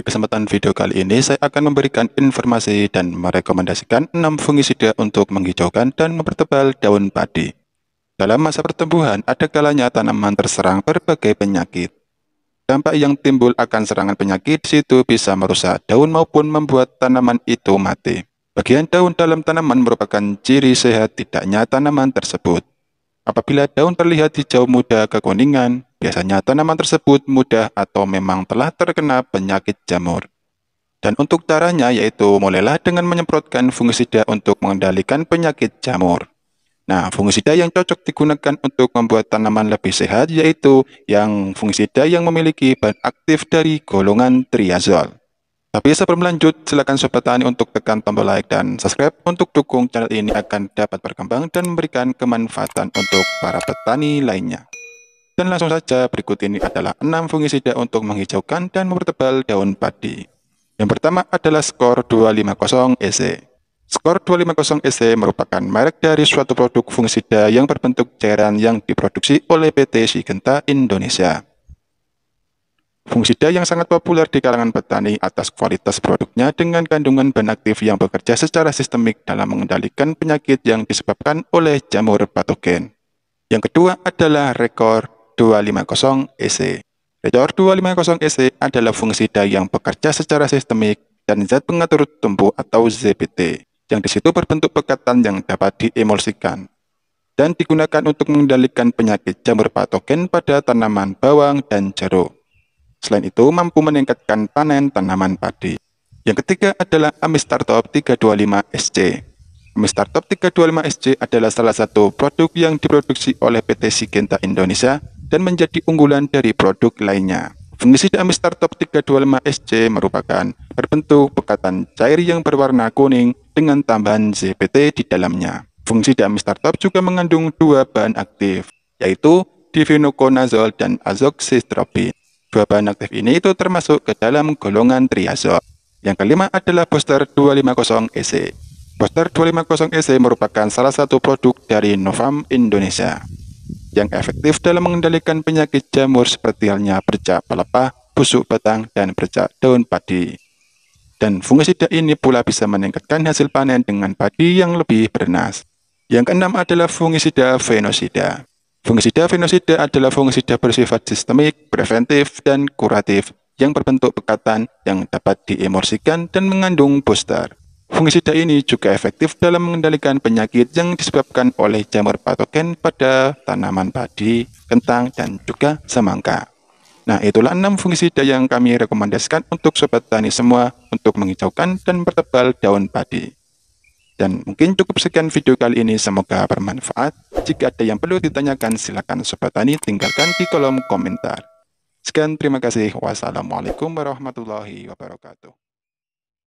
di kesempatan video kali ini saya akan memberikan informasi dan merekomendasikan 6 fungisida untuk menghijaukan dan mempertebal daun padi. Dalam masa pertumbuhan, ada kalanya tanaman terserang berbagai penyakit. Dampak yang timbul akan serangan penyakit situ bisa merusak daun maupun membuat tanaman itu mati. Bagian daun dalam tanaman merupakan ciri sehat tidaknya tanaman tersebut. Apabila daun terlihat hijau muda kekuningan, Biasanya tanaman tersebut mudah atau memang telah terkena penyakit jamur. Dan untuk caranya yaitu mulailah dengan menyemprotkan fungisida untuk mengendalikan penyakit jamur. Nah, fungisida yang cocok digunakan untuk membuat tanaman lebih sehat yaitu yang fungisida yang memiliki bahan aktif dari golongan triazol. Tapi sebelum lanjut, silakan Sobat Tani untuk tekan tombol like dan subscribe untuk dukung channel ini akan dapat berkembang dan memberikan kemanfaatan untuk para petani lainnya. Dan langsung saja berikut ini adalah 6 fungisida untuk menghijaukan dan mempertebal daun padi. Yang pertama adalah skor 250 EC. Skor 250 EC merupakan merek dari suatu produk fungisida yang berbentuk cairan yang diproduksi oleh PT Sigenta Indonesia. Fungisida yang sangat populer di kalangan petani atas kualitas produknya dengan kandungan bahan aktif yang bekerja secara sistemik dalam mengendalikan penyakit yang disebabkan oleh jamur patogen. Yang kedua adalah rekor 250 EC. Reactor 250 EC adalah fungsi daya yang bekerja secara sistemik dan zat pengatur tumbuh atau ZPT, yang disitu berbentuk pekatan yang dapat diemulsikan dan digunakan untuk mengendalikan penyakit jamur patogen pada tanaman bawang dan jeruk. Selain itu, mampu meningkatkan panen tanaman padi. Yang ketiga adalah Amistartop 325SC. Amistartop 325SC adalah salah satu produk yang diproduksi oleh PT Sigenta Indonesia dan menjadi unggulan dari produk lainnya. Fungsi dami startup 325SC merupakan berbentuk pekatan cair yang berwarna kuning dengan tambahan ZPT di dalamnya. Fungsi dami startup juga mengandung dua bahan aktif, yaitu divinoconazole dan azoxystrobin. Dua bahan aktif ini itu termasuk ke dalam golongan triazol. Yang kelima adalah Poster 250EC. Poster 250EC merupakan salah satu produk dari Novam Indonesia yang efektif dalam mengendalikan penyakit jamur seperti halnya bercak pelepah, busuk batang, dan bercak daun padi. Dan fungisida ini pula bisa meningkatkan hasil panen dengan padi yang lebih bernas. Yang keenam adalah fungisida fenosida. Fungisida fenosida adalah fungisida bersifat sistemik, preventif, dan kuratif yang berbentuk pekatan yang dapat diemorsikan dan mengandung booster. Fungisida ini juga efektif dalam mengendalikan penyakit yang disebabkan oleh jamur patogen pada tanaman padi, kentang, dan juga semangka. Nah, itulah 6 fungisida yang kami rekomendasikan untuk sobat tani semua untuk menghijaukan dan pertebal daun padi. Dan mungkin cukup sekian video kali ini, semoga bermanfaat. Jika ada yang perlu ditanyakan, silakan sobat tani tinggalkan di kolom komentar. Sekian, terima kasih. Wassalamualaikum warahmatullahi wabarakatuh.